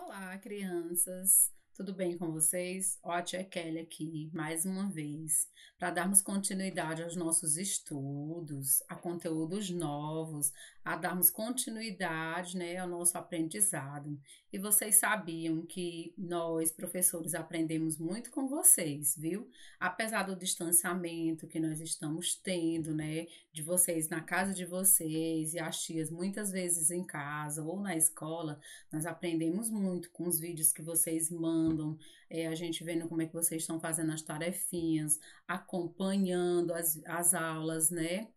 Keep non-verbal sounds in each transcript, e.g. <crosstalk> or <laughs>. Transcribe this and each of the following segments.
Olá, crianças! Tudo bem com vocês? Ó, a tia Kelly aqui, mais uma vez, para darmos continuidade aos nossos estudos, a conteúdos novos, a darmos continuidade né, ao nosso aprendizado. E vocês sabiam que nós, professores, aprendemos muito com vocês, viu? Apesar do distanciamento que nós estamos tendo, né? De vocês na casa de vocês e as tias muitas vezes em casa ou na escola, nós aprendemos muito com os vídeos que vocês mandam, é, a gente vendo como é que vocês estão fazendo as tarefinhas, acompanhando as, as aulas, né?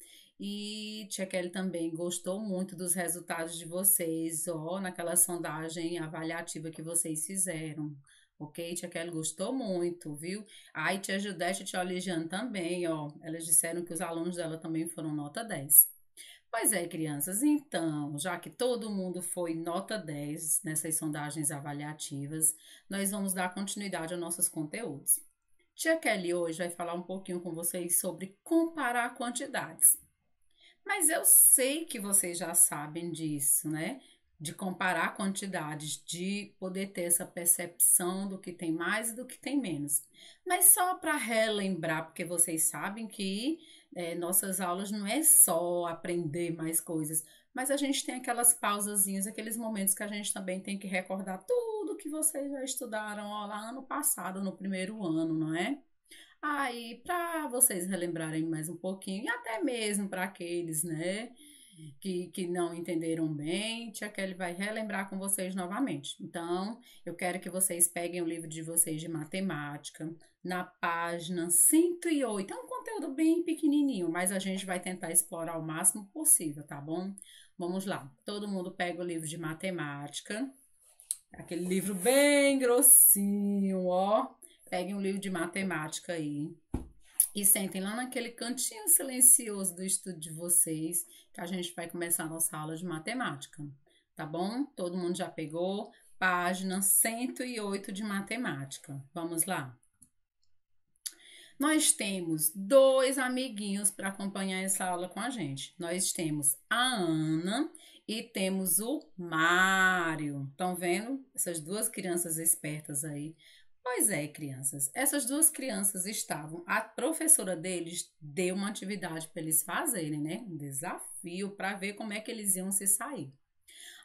E Tia também gostou muito dos resultados de vocês, ó, naquela sondagem avaliativa que vocês fizeram. Ok, Tia gostou muito, viu? Aí Tia Judete e Tia Oligiane também, ó. Elas disseram que os alunos dela também foram nota 10. Pois é, crianças, então, já que todo mundo foi nota 10 nessas sondagens avaliativas, nós vamos dar continuidade aos nossos conteúdos. Tia Kelly hoje vai falar um pouquinho com vocês sobre comparar quantidades. Mas eu sei que vocês já sabem disso, né? De comparar quantidades, de poder ter essa percepção do que tem mais e do que tem menos. Mas só para relembrar, porque vocês sabem que é, nossas aulas não é só aprender mais coisas, mas a gente tem aquelas pausazinhas, aqueles momentos que a gente também tem que recordar tudo que vocês já estudaram ó, lá ano passado, no primeiro ano, não é? Aí, para vocês relembrarem mais um pouquinho, e até mesmo para aqueles, né, que, que não entenderam bem, Tia Kelly vai relembrar com vocês novamente. Então, eu quero que vocês peguem o livro de vocês de matemática, na página 108. É um conteúdo bem pequenininho, mas a gente vai tentar explorar o máximo possível, tá bom? Vamos lá. Todo mundo pega o livro de matemática. Aquele livro bem grossinho, ó peguem um livro de matemática aí e sentem lá naquele cantinho silencioso do estudo de vocês, que a gente vai começar a nossa aula de matemática, tá bom? Todo mundo já pegou? Página 108 de matemática. Vamos lá. Nós temos dois amiguinhos para acompanhar essa aula com a gente. Nós temos a Ana e temos o Mário. Estão vendo? Essas duas crianças espertas aí Pois é, crianças. Essas duas crianças estavam. A professora deles deu uma atividade para eles fazerem, né? Um desafio para ver como é que eles iam se sair.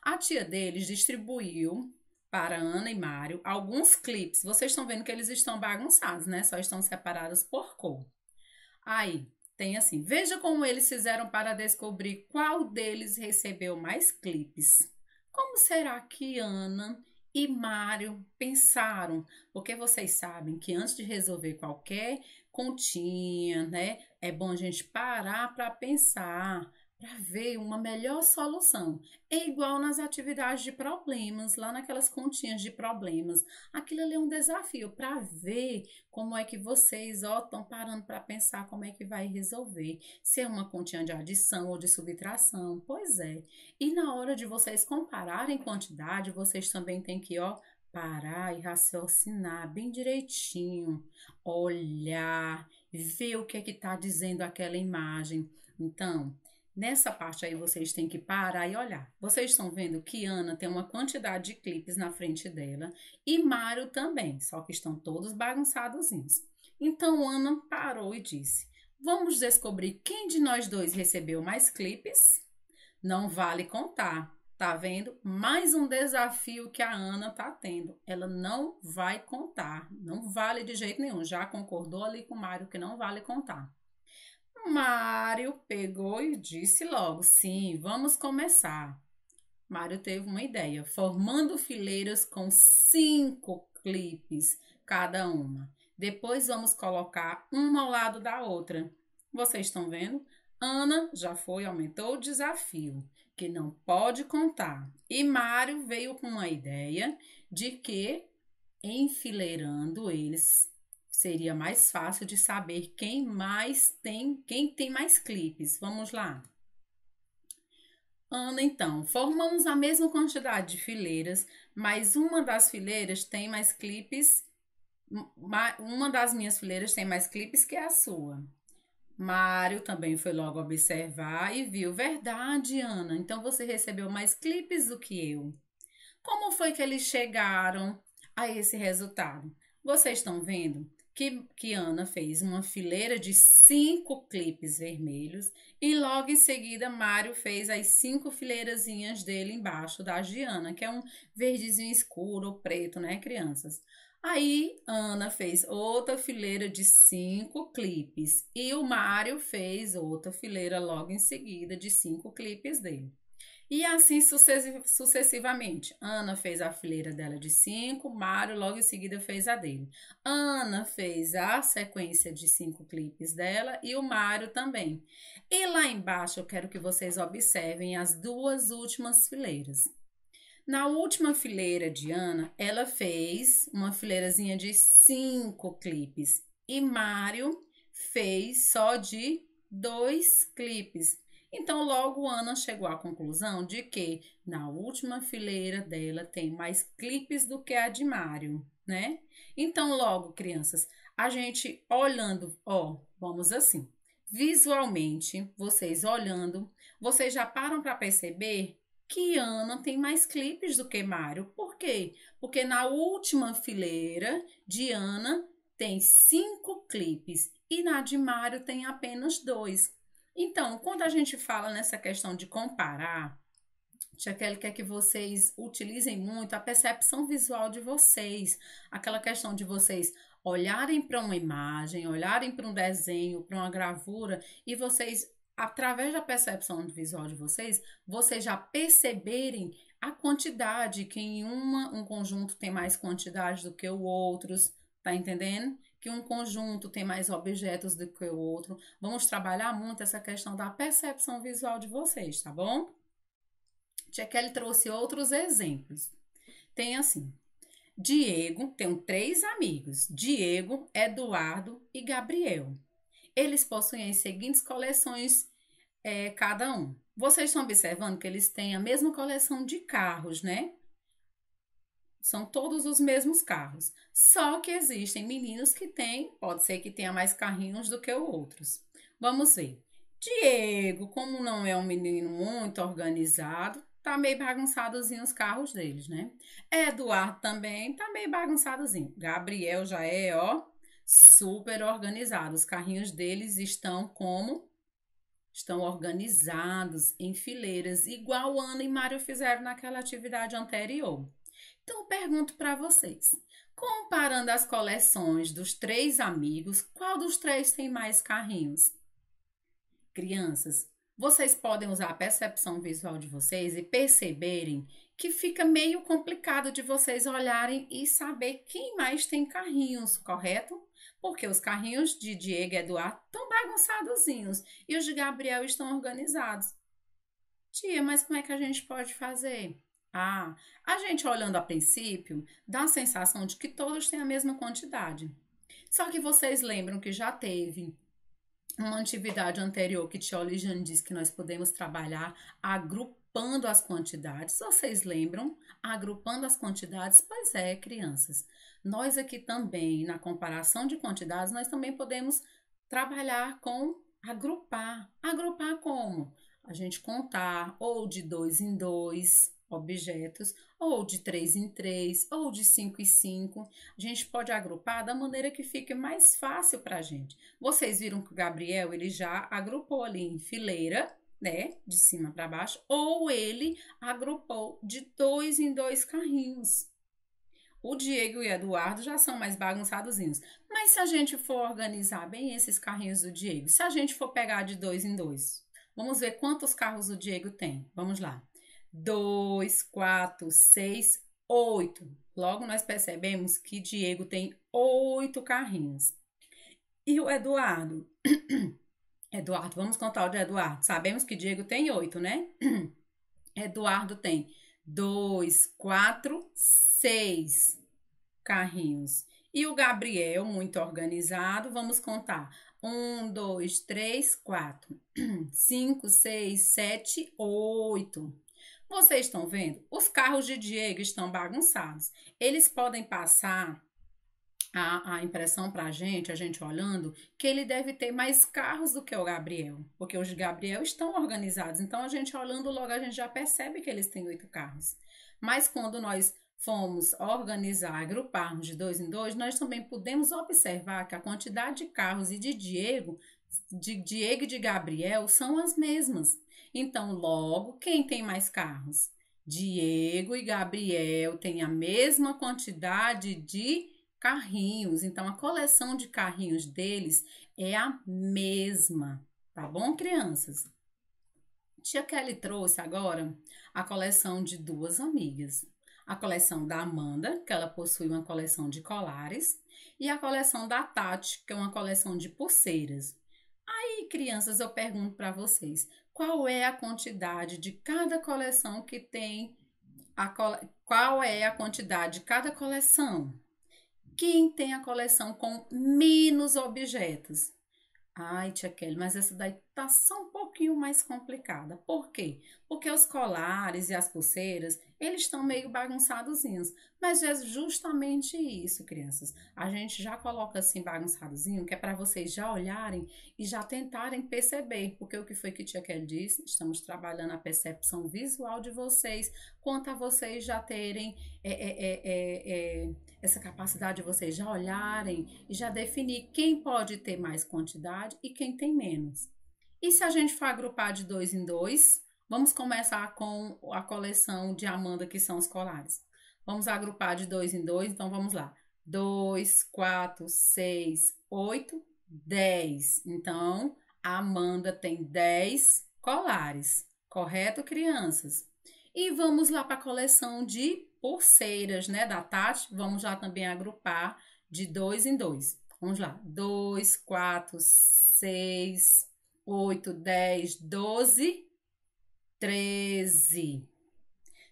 A tia deles distribuiu para Ana e Mário alguns clipes. Vocês estão vendo que eles estão bagunçados, né? Só estão separados por cor. Aí tem assim: veja como eles fizeram para descobrir qual deles recebeu mais clipes. Como será que Ana e Mário pensaram, porque vocês sabem que antes de resolver qualquer continha, né, é bom a gente parar para pensar para ver uma melhor solução. É igual nas atividades de problemas, lá naquelas continhas de problemas. Aquilo ali é um desafio para ver como é que vocês ó, estão parando para pensar como é que vai resolver. Se é uma continha de adição ou de subtração, pois é. E na hora de vocês compararem quantidade, vocês também têm que ó, parar e raciocinar bem direitinho, olhar, ver o que é que está dizendo aquela imagem. Então, Nessa parte aí vocês têm que parar e olhar. Vocês estão vendo que Ana tem uma quantidade de clipes na frente dela e Mário também, só que estão todos bagunçadozinhos. Então Ana parou e disse: Vamos descobrir quem de nós dois recebeu mais clipes? Não vale contar, tá vendo? Mais um desafio que a Ana tá tendo. Ela não vai contar, não vale de jeito nenhum. Já concordou ali com o Mário que não vale contar. Mário pegou e disse logo: sim, vamos começar. Mário teve uma ideia, formando fileiras com cinco clipes cada uma. Depois vamos colocar uma ao lado da outra. Vocês estão vendo? Ana já foi, aumentou o desafio, que não pode contar. E Mário veio com uma ideia de que, enfileirando eles seria mais fácil de saber quem mais tem, quem tem mais clipes. Vamos lá. Ana, então, formamos a mesma quantidade de fileiras, mas uma das fileiras tem mais clipes, uma das minhas fileiras tem mais clipes que a sua. Mário também foi logo observar e viu, verdade, Ana, então você recebeu mais clipes do que eu. Como foi que eles chegaram a esse resultado? Vocês estão vendo? que, que Ana fez uma fileira de cinco clipes vermelhos e logo em seguida Mário fez as cinco fileirazinhas dele embaixo da Giana, que é um verdezinho escuro ou preto, né, crianças? Aí Ana fez outra fileira de cinco clipes e o Mário fez outra fileira logo em seguida de cinco clipes dele. E assim sucessivamente. Ana fez a fileira dela de 5, Mário logo em seguida fez a dele. Ana fez a sequência de cinco clipes dela e o Mário também. E lá embaixo eu quero que vocês observem as duas últimas fileiras. Na última fileira de Ana, ela fez uma fileirazinha de cinco clipes e Mário fez só de dois clipes. Então, logo Ana chegou à conclusão de que na última fileira dela tem mais clipes do que a de Mário, né? Então, logo, crianças, a gente olhando, ó, vamos assim. Visualmente, vocês olhando, vocês já param para perceber que Ana tem mais clipes do que Mário. Por quê? Porque na última fileira de Ana tem cinco clipes e na de Mário tem apenas dois. Então, quando a gente fala nessa questão de comparar, Tia quer que vocês utilizem muito a percepção visual de vocês, aquela questão de vocês olharem para uma imagem, olharem para um desenho, para uma gravura e vocês, através da percepção visual de vocês, vocês já perceberem a quantidade que em uma um conjunto tem mais quantidade do que o outros, tá entendendo? que um conjunto tem mais objetos do que o outro. Vamos trabalhar muito essa questão da percepção visual de vocês, tá bom? Tia Kelly trouxe outros exemplos. Tem assim: Diego, tem três amigos: Diego, Eduardo e Gabriel. Eles possuem as seguintes coleções é, cada um. Vocês estão observando que eles têm a mesma coleção de carros, né? São todos os mesmos carros. Só que existem meninos que têm, pode ser que tenha mais carrinhos do que outros. Vamos ver. Diego, como não é um menino muito organizado, tá meio bagunçadozinho os carros deles, né? Eduardo também tá meio bagunçadozinho. Gabriel já é, ó, super organizado. Os carrinhos deles estão como? Estão organizados em fileiras, igual Ana e Mário fizeram naquela atividade anterior. Então, pergunto para vocês: comparando as coleções dos três amigos, qual dos três tem mais carrinhos? Crianças, vocês podem usar a percepção visual de vocês e perceberem que fica meio complicado de vocês olharem e saber quem mais tem carrinhos, correto? Porque os carrinhos de Diego e Eduardo estão bagunçadozinhos e os de Gabriel estão organizados. Tia, mas como é que a gente pode fazer? Ah, a gente olhando a princípio, dá a sensação de que todos têm a mesma quantidade. Só que vocês lembram que já teve uma atividade anterior que Tio Lijan disse que nós podemos trabalhar agrupando as quantidades. Vocês lembram? Agrupando as quantidades? Pois é, crianças. Nós aqui também, na comparação de quantidades, nós também podemos trabalhar com agrupar. Agrupar como? A gente contar ou de dois em dois objetos, ou de três em três ou de cinco em cinco A gente pode agrupar da maneira que fique mais fácil para a gente. Vocês viram que o Gabriel ele já agrupou ali em fileira, né, de cima para baixo, ou ele agrupou de dois em dois carrinhos. O Diego e o Eduardo já são mais bagunçadozinhos. Mas se a gente for organizar bem esses carrinhos do Diego, se a gente for pegar de dois em dois, vamos ver quantos carros o Diego tem. Vamos lá. 2, 4, 6, 8. Logo nós percebemos que Diego tem oito carrinhos. E o Eduardo? <clears throat> Eduardo, vamos contar o de Eduardo. Sabemos que Diego tem oito, né? <clears throat> Eduardo tem dois, quatro, seis carrinhos. E o Gabriel, muito organizado, vamos contar. Um, dois, três, quatro, <clears throat> cinco, seis, sete, oito. Vocês estão vendo? Os carros de Diego estão bagunçados. Eles podem passar a, a impressão para a gente, a gente olhando, que ele deve ter mais carros do que o Gabriel, porque os de Gabriel estão organizados. Então, a gente olhando logo, a gente já percebe que eles têm oito carros. Mas quando nós fomos organizar, agruparmos de dois em dois, nós também podemos observar que a quantidade de carros e de Diego de Diego e de Gabriel são as mesmas. Então, logo, quem tem mais carros? Diego e Gabriel têm a mesma quantidade de carrinhos. Então, a coleção de carrinhos deles é a mesma. Tá bom, crianças? Tia Kelly trouxe agora a coleção de duas amigas. A coleção da Amanda, que ela possui uma coleção de colares, e a coleção da Tati, que é uma coleção de pulseiras crianças, eu pergunto para vocês, qual é a quantidade de cada coleção que tem a cole... qual é a quantidade de cada coleção? Quem tem a coleção com menos objetos? Ai, tia Kelly, mas essa daí tá só um pouquinho mais complicada. Por quê? Porque os colares e as pulseiras, eles estão meio bagunçadozinhos. Mas é justamente isso, crianças. A gente já coloca assim bagunçadozinho, que é para vocês já olharem e já tentarem perceber. Porque o que foi que tia Kelly disse? Estamos trabalhando a percepção visual de vocês, quanto a vocês já terem é, é, é, é, é essa capacidade de vocês já olharem e já definir quem pode ter mais quantidade e quem tem menos. E se a gente for agrupar de dois em dois, vamos começar com a coleção de Amanda, que são os colares. Vamos agrupar de dois em dois, então vamos lá. Dois, quatro, seis, oito, dez. Então, a Amanda tem dez colares, correto, crianças? E vamos lá para a coleção de pulseiras, né, da Tati, vamos lá também agrupar de dois em dois. Vamos lá, 2, 4, 6, 8, 10, 12, 13.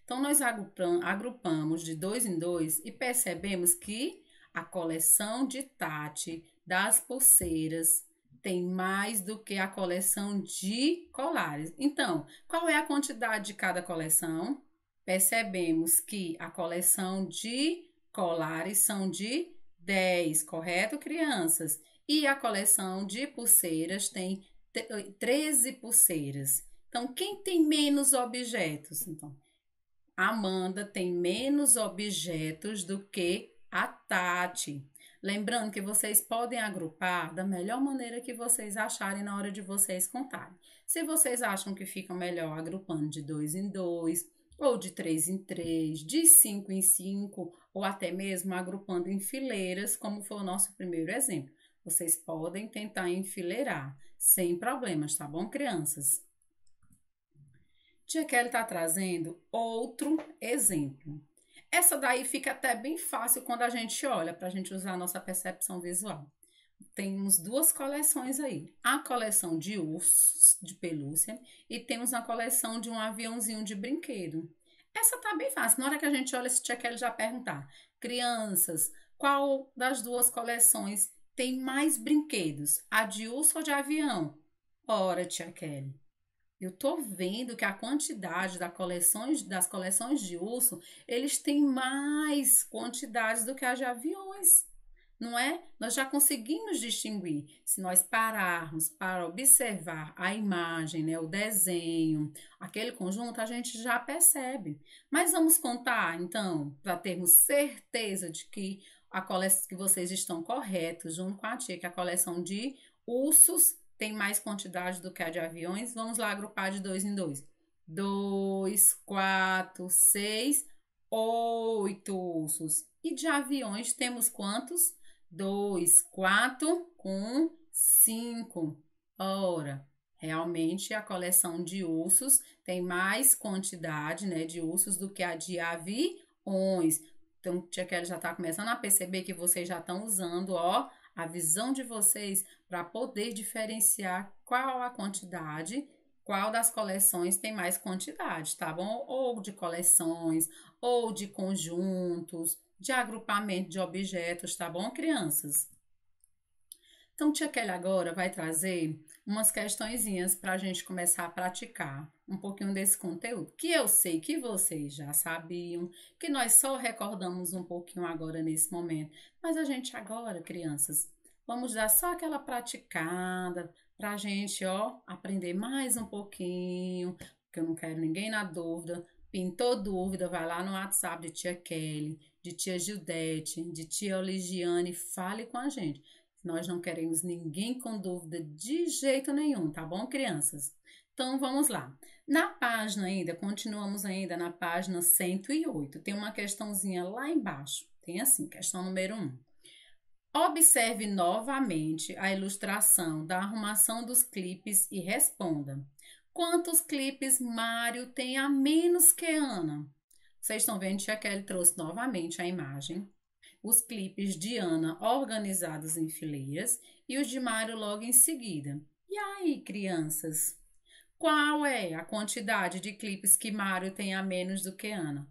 Então, nós agrupamos de dois em dois e percebemos que a coleção de Tati das pulseiras tem mais do que a coleção de colares. Então, qual é a quantidade de cada coleção? percebemos que a coleção de colares são de 10, correto, crianças? E a coleção de pulseiras tem 13 pulseiras. Então, quem tem menos objetos? Então, Amanda tem menos objetos do que a Tati. Lembrando que vocês podem agrupar da melhor maneira que vocês acharem na hora de vocês contarem. Se vocês acham que ficam melhor agrupando de dois em dois, ou de três em três, de cinco em cinco, ou até mesmo agrupando em fileiras, como foi o nosso primeiro exemplo. Vocês podem tentar enfileirar, sem problemas, tá bom, crianças? Tia Kelly está trazendo outro exemplo. Essa daí fica até bem fácil quando a gente olha, para a gente usar a nossa percepção visual temos duas coleções aí. A coleção de ursos de pelúcia e temos a coleção de um aviãozinho de brinquedo. Essa tá bem fácil. Na hora que a gente olha se tia Kelly já perguntar: crianças, qual das duas coleções tem mais brinquedos? A de urso ou de avião? Ora, tia Kelly, eu tô vendo que a quantidade da coleções, das coleções de urso, eles têm mais quantidades do que as de aviões não é? Nós já conseguimos distinguir. Se nós pararmos para observar a imagem, né, o desenho, aquele conjunto, a gente já percebe. Mas vamos contar, então, para termos certeza de que a coleção que vocês estão corretos, junto com a tia, que a coleção de ursos tem mais quantidade do que a de aviões. Vamos lá agrupar de dois em dois. Dois, quatro, seis, oito ursos. E de aviões temos quantos? dois, quatro um, cinco. Ora, realmente a coleção de ursos tem mais quantidade né, de ursos do que a de aviões. Então, Tia Kelly já está começando a perceber que vocês já estão usando, ó, a visão de vocês para poder diferenciar qual a quantidade, qual das coleções tem mais quantidade, tá bom? Ou de coleções, ou de conjuntos, de agrupamento de objetos, tá bom, crianças? Então, Tia Kelly agora vai trazer umas questõezinhas para a gente começar a praticar um pouquinho desse conteúdo, que eu sei que vocês já sabiam, que nós só recordamos um pouquinho agora nesse momento. Mas a gente agora, crianças, vamos dar só aquela praticada para a gente, ó, aprender mais um pouquinho, porque eu não quero ninguém na dúvida. Pintou dúvida, vai lá no WhatsApp de Tia Kelly de tia Gildete, de tia Oligiane, fale com a gente. Nós não queremos ninguém com dúvida de jeito nenhum, tá bom, crianças? Então vamos lá. Na página ainda, continuamos ainda na página 108. Tem uma questãozinha lá embaixo. Tem assim, questão número 1. Observe novamente a ilustração da arrumação dos clipes e responda: Quantos clipes Mário tem a menos que Ana? Vocês estão vendo, Tia Kelly trouxe novamente a imagem. Os clipes de Ana organizados em fileiras e os de Mário logo em seguida. E aí, crianças? Qual é a quantidade de clipes que Mário tem a menos do que Ana?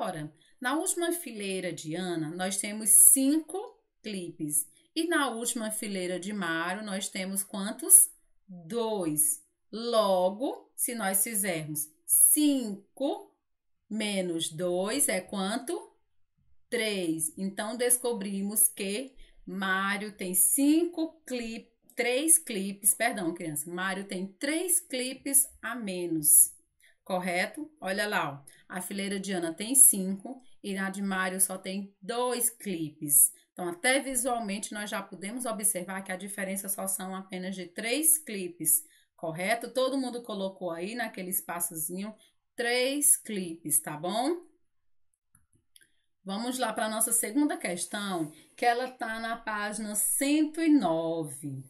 Ora, na última fileira de Ana, nós temos cinco clipes. E na última fileira de Mário, nós temos quantos? Dois. Logo, se nós fizermos cinco menos 2 é quanto? 3. Então, descobrimos que Mário tem 5 clipes, 3 clipes, perdão, criança. Mário tem três clipes a menos, correto? Olha lá, ó. a fileira de Ana tem 5 e na de Mário só tem 2 clipes. Então, até visualmente, nós já podemos observar que a diferença só são apenas de 3 clipes correto? Todo mundo colocou aí naquele espaçozinho três clipes, tá bom? Vamos lá para nossa segunda questão, que ela tá na página 109.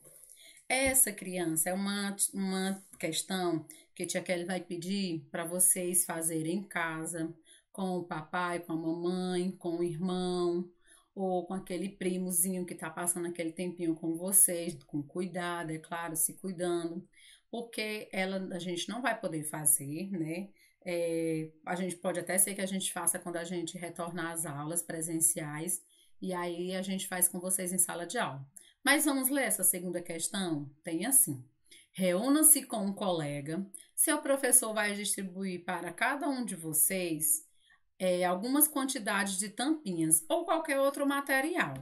Essa criança é uma, uma questão que a tia Kelly vai pedir para vocês fazerem em casa, com o papai, com a mamãe, com o irmão, ou com aquele primozinho que está passando aquele tempinho com vocês, com cuidado, é claro, se cuidando, porque ela a gente não vai poder fazer, né? É, a gente pode até ser que a gente faça quando a gente retornar às aulas presenciais, e aí a gente faz com vocês em sala de aula. Mas vamos ler essa segunda questão? Tem assim: reúna-se com um colega, seu professor vai distribuir para cada um de vocês é, algumas quantidades de tampinhas ou qualquer outro material.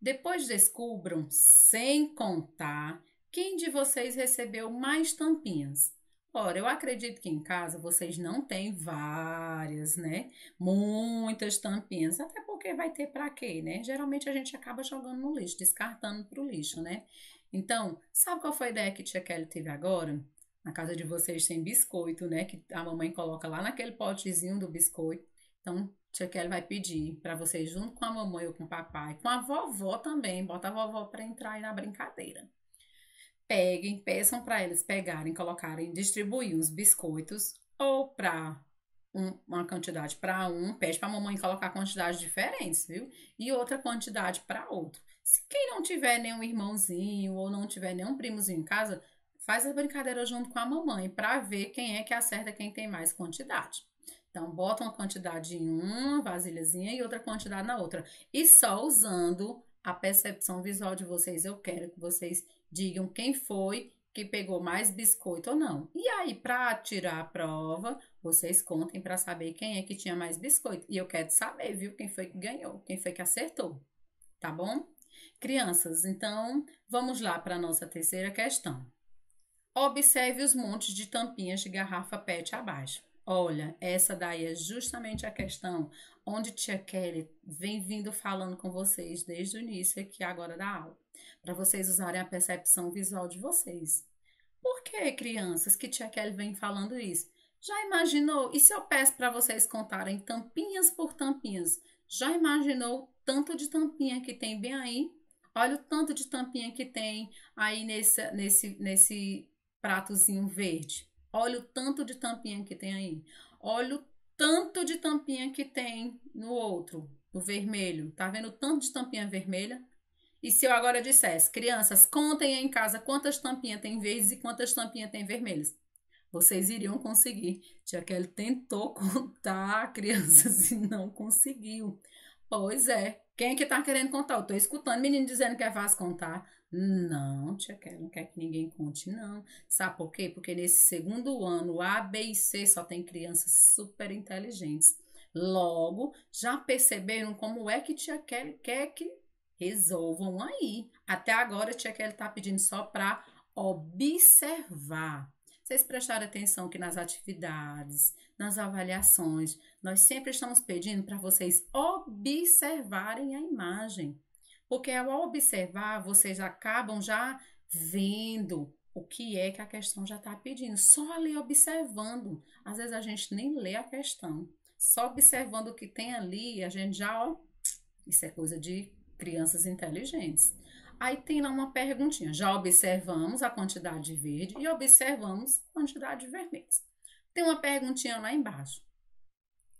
Depois descubram, sem contar, quem de vocês recebeu mais tampinhas. Ora, eu acredito que em casa vocês não têm várias, né? Muitas tampinhas, até porque vai ter para quê, né? Geralmente a gente acaba jogando no lixo, descartando pro lixo, né? Então, sabe qual foi a ideia que tia Kelly teve agora? Na casa de vocês tem biscoito, né? Que a mamãe coloca lá naquele potezinho do biscoito. Então, tia Kelly vai pedir para vocês, junto com a mamãe ou com o papai, com a vovó também, bota a vovó para entrar aí na brincadeira peguem, peçam para eles pegarem, colocarem, distribuir uns biscoitos ou para um, uma quantidade para um, pede para a mamãe colocar quantidades diferentes, viu? E outra quantidade para outro. Se quem não tiver nenhum irmãozinho ou não tiver nenhum primozinho em casa, faz a brincadeira junto com a mamãe para ver quem é que acerta quem tem mais quantidade. Então, bota uma quantidade em uma vasilhazinha e outra quantidade na outra. E só usando a percepção visual de vocês, eu quero que vocês digam quem foi que pegou mais biscoito ou não. E aí, para tirar a prova, vocês contem para saber quem é que tinha mais biscoito. E eu quero saber, viu, quem foi que ganhou, quem foi que acertou. Tá bom? Crianças, então vamos lá para a nossa terceira questão. Observe os montes de tampinhas de garrafa PET abaixo. Olha, essa daí é justamente a questão onde Tia Kelly vem vindo falando com vocês desde o início aqui agora da aula, para vocês usarem a percepção visual de vocês. Por que, crianças, que Tia Kelly vem falando isso? Já imaginou? E se eu peço para vocês contarem tampinhas por tampinhas? Já imaginou tanto de tampinha que tem bem aí? Olha o tanto de tampinha que tem aí nesse, nesse, nesse pratozinho verde. Olha o tanto de tampinha que tem aí. Olha o tanto de tampinha que tem no outro, no vermelho. Tá vendo o tanto de tampinha vermelha? E se eu agora dissesse, crianças, contem em casa quantas tampinhas tem verdes e quantas tampinhas tem vermelhas. Vocês iriam conseguir. Tia Kelly tentou <laughs> contar, crianças, <laughs> e não conseguiu. Pois é. Quem é que tá querendo contar? Eu tô escutando menino dizendo que é fácil contar. Não, tia Kelly, não quer que ninguém conte, não. Sabe por quê? Porque nesse segundo ano, A, B e C só tem crianças super inteligentes. Logo, já perceberam como é que tia Kelly quer que resolvam aí. Até agora, tia Kelly tá pedindo só para observar vocês prestarem atenção que nas atividades, nas avaliações, nós sempre estamos pedindo para vocês observarem a imagem. Porque ao observar, vocês acabam já vendo o que é que a questão já está pedindo. Só ali observando. Às vezes a gente nem lê a questão. Só observando o que tem ali, a gente já, ó, isso é coisa de crianças inteligentes. Aí tem lá uma perguntinha. Já observamos a quantidade de verde e observamos a quantidade de vermelhos. Tem uma perguntinha lá embaixo.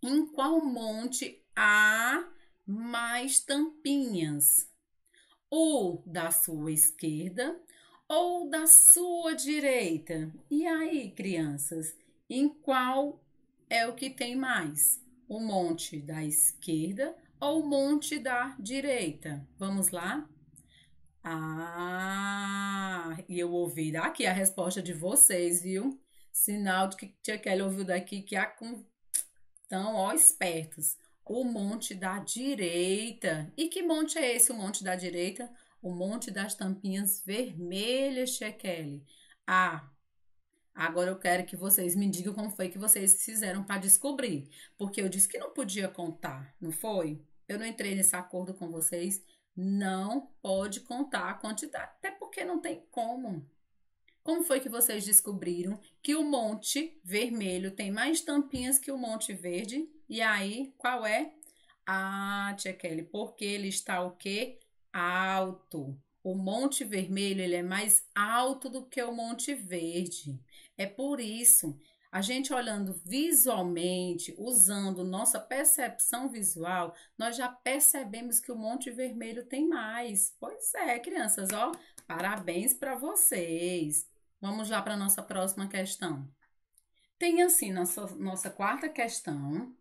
Em qual monte há mais tampinhas? Ou da sua esquerda ou da sua direita? E aí, crianças, em qual é o que tem mais? O monte da esquerda ou o monte da direita? Vamos lá? Ah, e eu ouvi daqui a resposta de vocês, viu? Sinal de que Tia Kelly ouviu daqui que a com tão ó espertos. O monte da direita. E que monte é esse, o monte da direita? O monte das tampinhas vermelhas, Tia Kelly. Ah, agora eu quero que vocês me digam como foi que vocês fizeram para descobrir. Porque eu disse que não podia contar, não foi? Eu não entrei nesse acordo com vocês não pode contar a quantidade, até porque não tem como. Como foi que vocês descobriram que o monte vermelho tem mais tampinhas que o monte verde? E aí, qual é? Ah, tia Kelly, porque ele está o quê? Alto. O monte vermelho ele é mais alto do que o monte verde. É por isso a gente olhando visualmente, usando nossa percepção visual, nós já percebemos que o Monte Vermelho tem mais. Pois é, crianças, ó, parabéns para vocês. Vamos lá para nossa próxima questão. Tem assim, nossa, nossa quarta questão.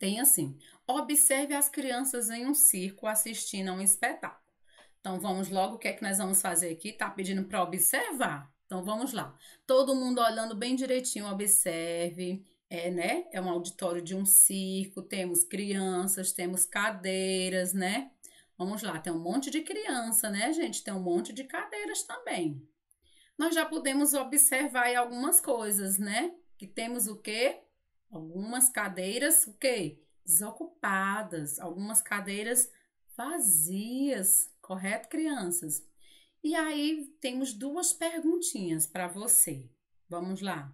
Tem assim: observe as crianças em um circo assistindo a um espetáculo. Então vamos logo, o que é que nós vamos fazer aqui? Tá pedindo para observar. Então vamos lá. Todo mundo olhando bem direitinho, observe. É, né? É um auditório de um circo, temos crianças, temos cadeiras, né? Vamos lá, tem um monte de criança, né, gente? Tem um monte de cadeiras também. Nós já podemos observar algumas coisas, né? Que temos o quê? Algumas cadeiras, o quê? Desocupadas, algumas cadeiras vazias, correto, crianças? E aí temos duas perguntinhas para você. Vamos lá.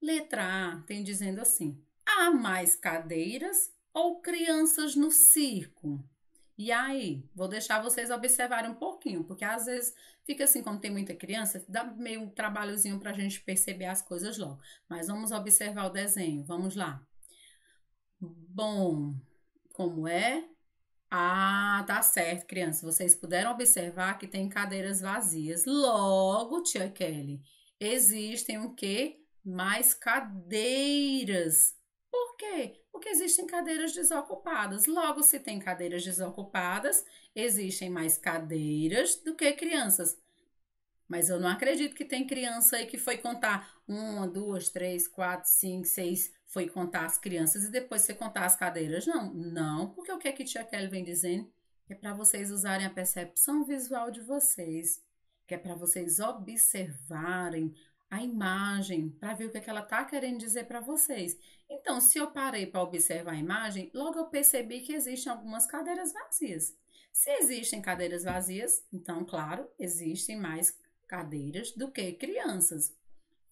Letra A tem dizendo assim: há mais cadeiras ou crianças no circo? E aí, vou deixar vocês observarem um pouquinho, porque às vezes fica assim, como tem muita criança, dá meio um trabalhozinho para a gente perceber as coisas logo. Mas vamos observar o desenho, vamos lá. Bom, como é? Ah, tá certo, criança. Vocês puderam observar que tem cadeiras vazias. Logo, tia Kelly, existem o quê? Mais cadeiras. Por quê? Porque existem cadeiras desocupadas. Logo, se tem cadeiras desocupadas, existem mais cadeiras do que crianças. Mas eu não acredito que tem criança aí que foi contar uma, duas, três, quatro, cinco, seis, foi contar as crianças e depois você contar as cadeiras. Não, não, porque o que é que tia Kelly vem dizendo? É para vocês usarem a percepção visual de vocês, que é para vocês observarem a imagem para ver o que, é que ela está querendo dizer para vocês. Então, se eu parei para observar a imagem, logo eu percebi que existem algumas cadeiras vazias. Se existem cadeiras vazias, então, claro, existem mais cadeiras do que crianças.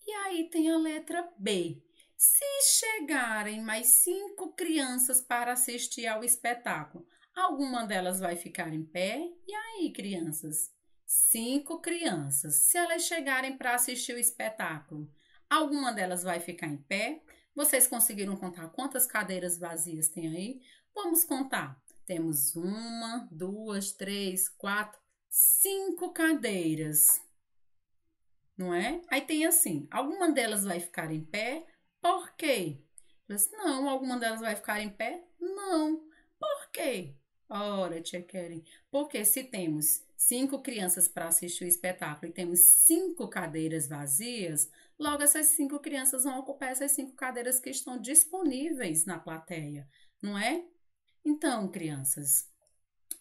E aí tem a letra B, se chegarem mais cinco crianças para assistir ao espetáculo, alguma delas vai ficar em pé? E aí, crianças? Cinco crianças. Se elas chegarem para assistir o espetáculo, alguma delas vai ficar em pé? Vocês conseguiram contar quantas cadeiras vazias tem aí? Vamos contar. Temos uma, duas, três, quatro, cinco cadeiras. Não é? Aí tem assim: alguma delas vai ficar em pé, por quê? Disse, não, alguma delas vai ficar em pé? Não. Por quê? Ora, tia Kelly. porque se temos cinco crianças para assistir o espetáculo e temos cinco cadeiras vazias, logo essas cinco crianças vão ocupar essas cinco cadeiras que estão disponíveis na plateia, não é? Então, crianças,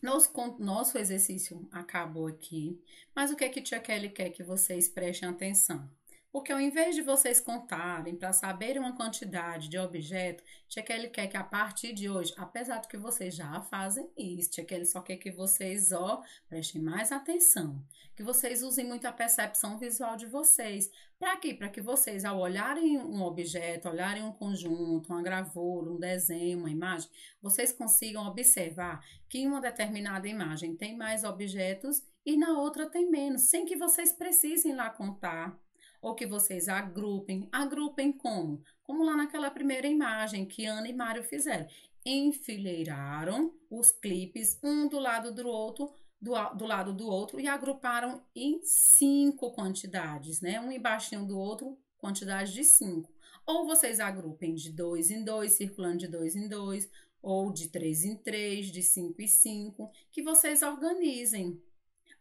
nosso, nosso exercício acabou aqui, mas o que é que tia Kelly quer que vocês prestem atenção? Porque ao invés de vocês contarem para saber uma quantidade de objeto, Tchekele quer que a partir de hoje, apesar de que vocês já fazem isso, Tchekele só quer que vocês, ó, prestem mais atenção, que vocês usem muito a percepção visual de vocês. Para quê? Para que vocês, ao olharem um objeto, olharem um conjunto, uma gravura, um desenho, uma imagem, vocês consigam observar que em uma determinada imagem tem mais objetos e na outra tem menos, sem que vocês precisem lá contar ou que vocês agrupem. Agrupem como? Como lá naquela primeira imagem que Ana e Mário fizeram. Enfileiraram os clipes um do lado do outro, do, do lado do outro e agruparam em cinco quantidades, né? Um embaixo do outro, quantidade de cinco. Ou vocês agrupem de dois em dois, circulando de dois em dois, ou de três em três, de cinco em cinco, que vocês organizem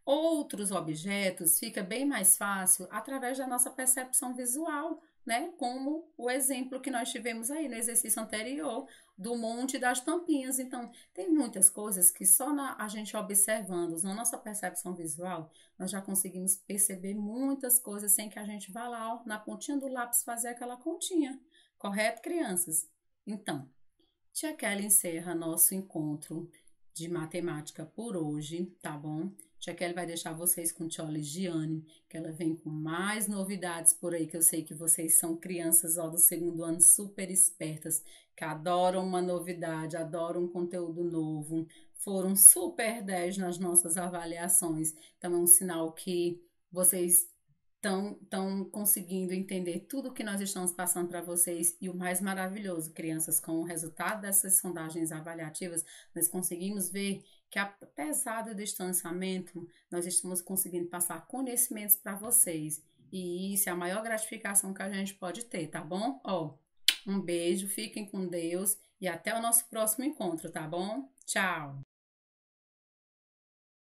outros objetos fica bem mais fácil através da nossa percepção visual, né? Como o exemplo que nós tivemos aí no exercício anterior do monte das tampinhas. Então, tem muitas coisas que só na, a gente observando, na nossa percepção visual, nós já conseguimos perceber muitas coisas sem que a gente vá lá ó, na pontinha do lápis fazer aquela continha. Correto, crianças? Então, Tia Kelly encerra nosso encontro de matemática por hoje, tá bom? Tia Kelly vai deixar vocês com Tia Giane, que ela vem com mais novidades por aí, que eu sei que vocês são crianças ó, do segundo ano super espertas, que adoram uma novidade, adoram um conteúdo novo, foram super 10 nas nossas avaliações. Então é um sinal que vocês estão conseguindo entender tudo o que nós estamos passando para vocês. E o mais maravilhoso, crianças, com o resultado dessas sondagens avaliativas, nós conseguimos ver que apesar do distanciamento, nós estamos conseguindo passar conhecimentos para vocês. E isso é a maior gratificação que a gente pode ter, tá bom? Ó, um beijo, fiquem com Deus e até o nosso próximo encontro, tá bom? Tchau!